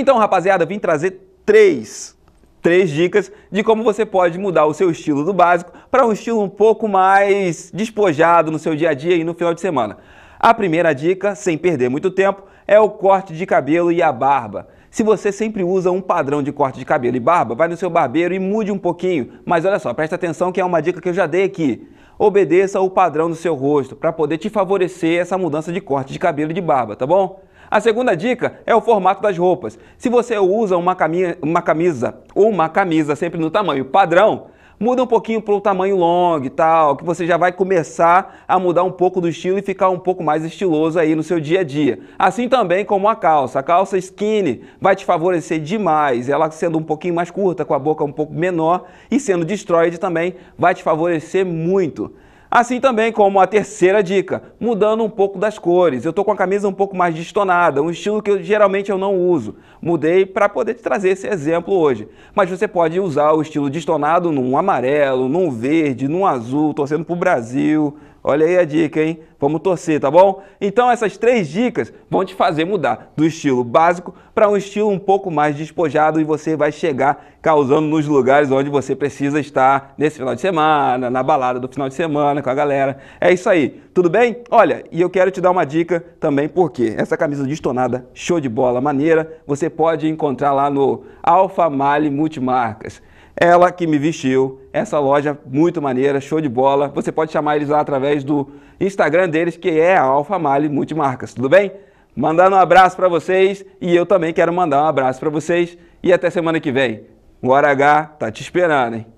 Então, rapaziada, vim trazer três, três dicas de como você pode mudar o seu estilo do básico para um estilo um pouco mais despojado no seu dia a dia e no final de semana. A primeira dica, sem perder muito tempo, é o corte de cabelo e a barba. Se você sempre usa um padrão de corte de cabelo e barba, vai no seu barbeiro e mude um pouquinho. Mas olha só, presta atenção que é uma dica que eu já dei aqui. Obedeça o padrão do seu rosto para poder te favorecer essa mudança de corte de cabelo e de barba, tá bom? A segunda dica é o formato das roupas. Se você usa uma camisa, uma camisa ou uma camisa sempre no tamanho padrão, muda um pouquinho para o tamanho long e tal, que você já vai começar a mudar um pouco do estilo e ficar um pouco mais estiloso aí no seu dia a dia. Assim também como a calça. A calça skinny vai te favorecer demais. Ela sendo um pouquinho mais curta, com a boca um pouco menor e sendo destroyed também, vai te favorecer muito. Assim também como a terceira dica, mudando um pouco das cores. Eu estou com a camisa um pouco mais destonada, um estilo que eu, geralmente eu não uso. Mudei para poder te trazer esse exemplo hoje. Mas você pode usar o estilo destonado num amarelo, num verde, num azul, torcendo para o Brasil, Olha aí a dica, hein? Vamos torcer, tá bom? Então essas três dicas vão te fazer mudar do estilo básico para um estilo um pouco mais despojado e você vai chegar causando nos lugares onde você precisa estar nesse final de semana, na balada do final de semana com a galera. É isso aí, tudo bem? Olha, e eu quero te dar uma dica também porque essa camisa destonada, show de bola, maneira, você pode encontrar lá no Alfa Male Multimarcas. Ela que me vestiu, essa loja muito maneira, show de bola. Você pode chamar eles lá através do Instagram deles, que é a Alfamale Multimarcas, tudo bem? Mandando um abraço para vocês e eu também quero mandar um abraço para vocês e até semana que vem. O RH tá te esperando, hein?